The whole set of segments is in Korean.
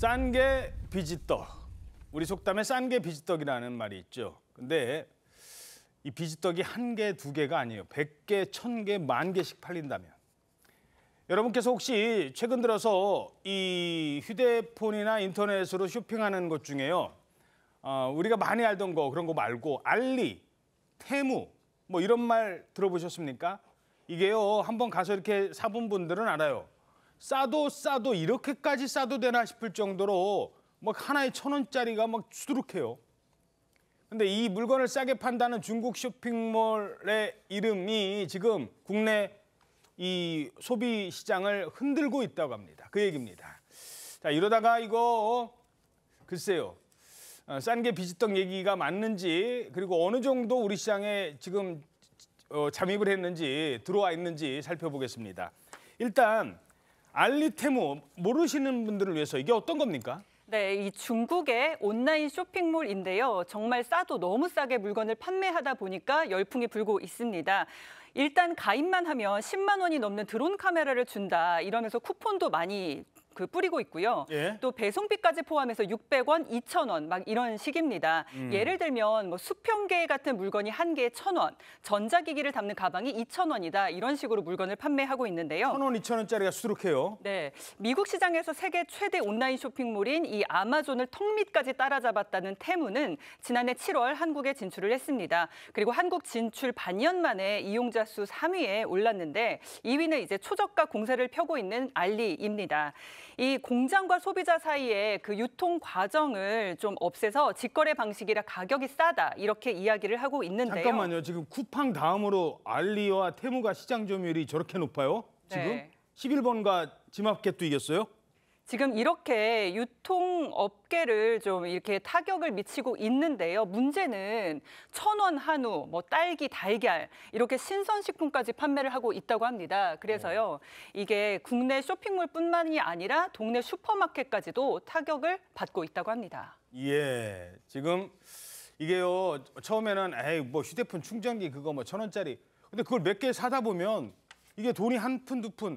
싼 게 비지떡. 우리 속담에 싼 게 비지떡이라는 말이 있죠. 근데 이 비지떡이 한 개, 두 개가 아니에요. 백 개, 천 개, 만 개씩 팔린다면. 여러분께서 혹시 최근 들어서 이 휴대폰이나 인터넷으로 쇼핑하는 것 중에요. 어, 우리가 많이 알던 거 그런 거 말고 알리, 테무 뭐 이런 말 들어보셨습니까? 이게요. 한번 가서 이렇게 사본 분들은 알아요. 싸도 싸도 이렇게까지 싸도 되나 싶을 정도로 막 하나에 천 원짜리가 막주두룩해요 근데 이 물건을 싸게 판다는 중국 쇼핑몰의 이름이 지금 국내 이 소비 시장을 흔들고 있다고 합니다. 그 얘기입니다. 자, 이러다가 이거 어, 글쎄요. 어, 싼게 비지떡 얘기가 맞는지 그리고 어느 정도 우리 시장에 지금 어, 잠입을 했는지 들어와 있는지 살펴보겠습니다. 일단 알리테무 모르시는 분들을 위해서 이게 어떤 겁니까? 네, 이 중국의 온라인 쇼핑몰인데요. 정말 싸도 너무 싸게 물건을 판매하다 보니까 열풍이 불고 있습니다. 일단 가입만 하면 10만 원이 넘는 드론 카메라를 준다 이러면서 쿠폰도 많이 그 뿌리고 있고요. 예. 또 배송비까지 포함해서 600원, 2,000원 막 이런 식입니다. 음. 예를 들면 뭐 수평계 같은 물건이 한 개에 1,000원, 전자기기를 담는 가방이 2,000원이다 이런 식으로 물건을 판매하고 있는데요. 1,000원, 2,000원짜리가 수룩해요 네, 미국 시장에서 세계 최대 온라인 쇼핑몰인 이 아마존을 턱밑까지 따라잡았다는 테무는 지난해 7월 한국에 진출을 했습니다. 그리고 한국 진출 반년 만에 이용자 수 3위에 올랐는데 2위는 이제 초저가 공세를 펴고 있는 알리입니다. 이 공장과 소비자 사이에 그 유통 과정을 좀 없애서 직거래 방식이라 가격이 싸다 이렇게 이야기를 하고 있는데요. 잠깐만요. 지금 쿠팡 다음으로 알리와 테무가 시장 점유율이 저렇게 높아요? 지금 네. 11번과 지마켓도 이겼어요? 지금 이렇게 유통업계를 좀 이렇게 타격을 미치고 있는데요. 문제는 천원 한우, 뭐 딸기, 달걀 이렇게 신선식품까지 판매를 하고 있다고 합니다. 그래서요. 이게 국내 쇼핑몰뿐만이 아니라 동네 슈퍼마켓까지도 타격을 받고 있다고 합니다. 예. 지금 이게요. 처음에는 에이 뭐 휴대폰 충전기 그거 뭐천 원짜리. 근데 그걸 몇 개 사다 보면 이게 돈이 한 푼, 두 푼,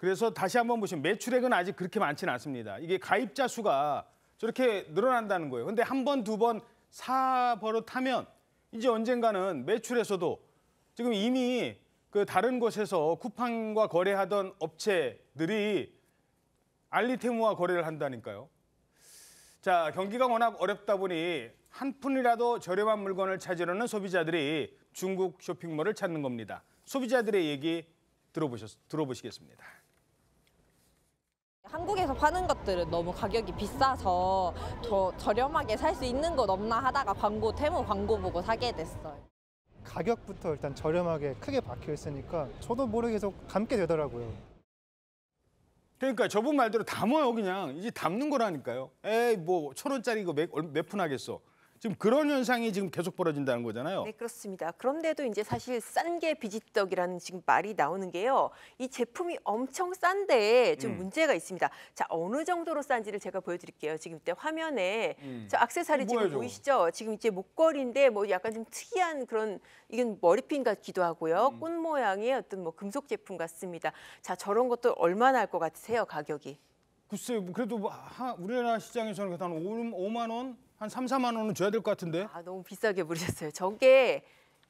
그래서 다시 한번 보시면 매출액은 아직 그렇게 많지는 않습니다. 이게 가입자 수가 저렇게 늘어난다는 거예요. 근데 한 번, 두 번 사버릇 하면 이제 언젠가는 매출에서도 지금 이미 그 다른 곳에서 쿠팡과 거래하던 업체들이 알리테무와 거래를 한다니까요. 자, 경기가 워낙 어렵다 보니 한 푼이라도 저렴한 물건을 찾으려는 소비자들이 중국 쇼핑몰을 찾는 겁니다. 소비자들의 얘기 들어보셨, 들어보시겠습니다. 한국에서 파는 것들은 너무 가격이 비싸서 더 저렴하게 살 수 있는 것 없나 하다가 광고, 테무 광고 보고 사게 됐어요. 가격부터 일단 저렴하게 크게 박혀 있으니까 저도 모르게 계속 담게 되더라고요. 그러니까 저분 말대로 담아요 그냥 이제 담는 거라니까요. 에이 뭐 천 원짜리 이거 몇푼 몇 하겠어. 지금 그런 현상이 지금 계속 벌어진다는 거잖아요. 네, 그렇습니다. 그런데도 이제 사실 싼 게 비지떡이라는 지금 말이 나오는 게요. 이 제품이 엄청 싼데 좀 음. 문제가 있습니다. 자, 어느 정도로 싼지를 제가 보여드릴게요. 지금 이때 화면에 음. 저 악세사리 지금 저거? 보이시죠? 지금 이제 목걸인데뭐 약간 좀 특이한 그런 이건 머리핀 같기도 하고요. 음. 꽃 모양의 어떤 뭐 금속 제품 같습니다. 자, 저런 것도 얼마나 할 것 같으세요? 가격이? 글쎄요. 그래도 뭐 우리나라 시장에서는 한 5, 5만 원한 3, 4만 원은 줘야 될 것 같은데. 아, 너무 비싸게 부르셨어요. 저게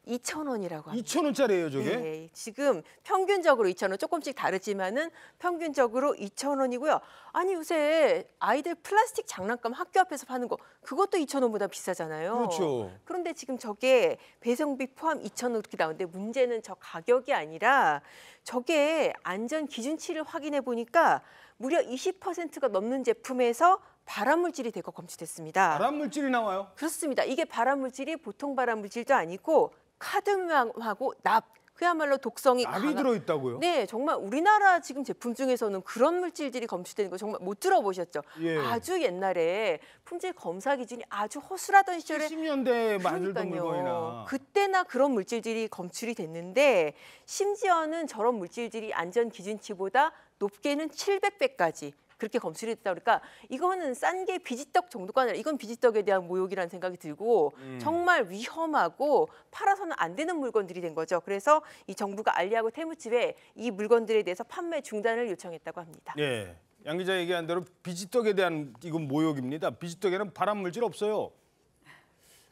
2천원이라고 합니다. 2 0원짜리예요 저게? 네, 지금 평균적으로 2천원 조금씩 다르지만은 평균적으로 2천원이고요 아니, 요새 아이들 플라스틱 장난감 학교 앞에서 파는 거 그것도 2천원보다 비싸잖아요. 그렇죠. 그런데 지금 저게 배송비 포함 2천원 이렇게 나오는데 문제는 저 가격이 아니라 저게 안전 기준치를 확인해 보니까 무려 20%가 넘는 제품에서 발암물질이 될거 검출됐습니다. 발암물질이 나와요? 그렇습니다. 이게 발암물질이 보통 발암물질도 아니고 카드뮴하고 납, 그야말로 독성이 납이 강한... 들어있다고요? 네, 정말 우리나라 지금 제품 중에서는 그런 물질들이 검출되는 거 정말 못 들어보셨죠? 예. 아주 옛날에 품질 검사 기준이 아주 허술하던 시절에 70년대 만들던 물건이나 그때나 그런 물질들이 검출이 됐는데 심지어는 저런 물질들이 안전 기준치보다 높게는 700배까지 그렇게 검출이 됐다 그러니까 이거는 싼 게 비지떡 정도가 아니라 이건 비지떡에 대한 모욕이라는 생각이 들고 음. 정말 위험하고 팔아서는 안 되는 물건들이 된 거죠. 그래서 이 정부가 알리하고 태무집에 이 물건들에 대해서 판매 중단을 요청했다고 합니다. 네. 양 기자 얘기한 대로 비지떡에 대한 이건 모욕입니다. 비지떡에는 발암물질 없어요.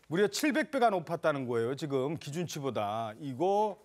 무려 700배가 높았다는 거예요. 지금 기준치보다. 이거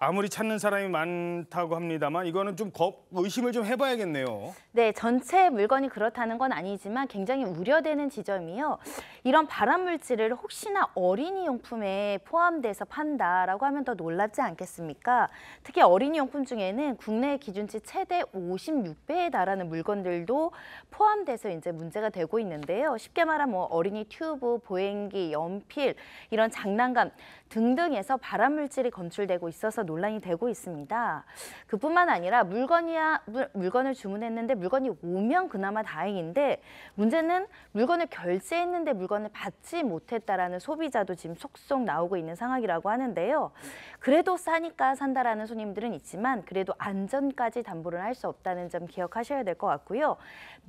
아무리 찾는 사람이 많다고 합니다만 이거는 좀 거, 의심을 좀 해봐야겠네요. 네, 전체 물건이 그렇다는 건 아니지만 굉장히 우려되는 지점이요. 이런 발암물질을 혹시나 어린이 용품에 포함돼서 판다라고 하면 더 놀랍지 않겠습니까? 특히 어린이 용품 중에는 국내 기준치 최대 56배에 달하는 물건들도 포함돼서 이제 문제가 되고 있는데요. 쉽게 말하면 뭐 어린이 튜브, 보행기, 연필, 이런 장난감 등등에서 발암물질이 검출되고 있어서 논란이 되고 있습니다. 그뿐만 아니라 물건이야 물, 건을 주문했는데 물건이 오면 그나마 다행인데 문제는 물건을 결제했는데 물건을 받지 못했다라는 소비자도 지금 속속 나오고 있는 상황이라고 하는데요. 그래도 싸니까 산다라는 손님들은 있지만 그래도 안전까지 담보를 할 수 없다는 점 기억하셔야 될 것 같고요.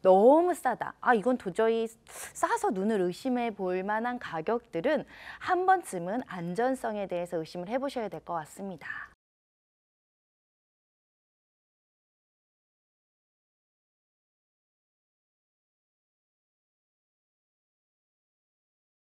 너무 싸다. 아 이건 도저히 싸서 눈을 의심해 볼 만한 가격들은 한 번쯤은 안전성에 대해서 의심을 해보셔야 될 것 같습니다.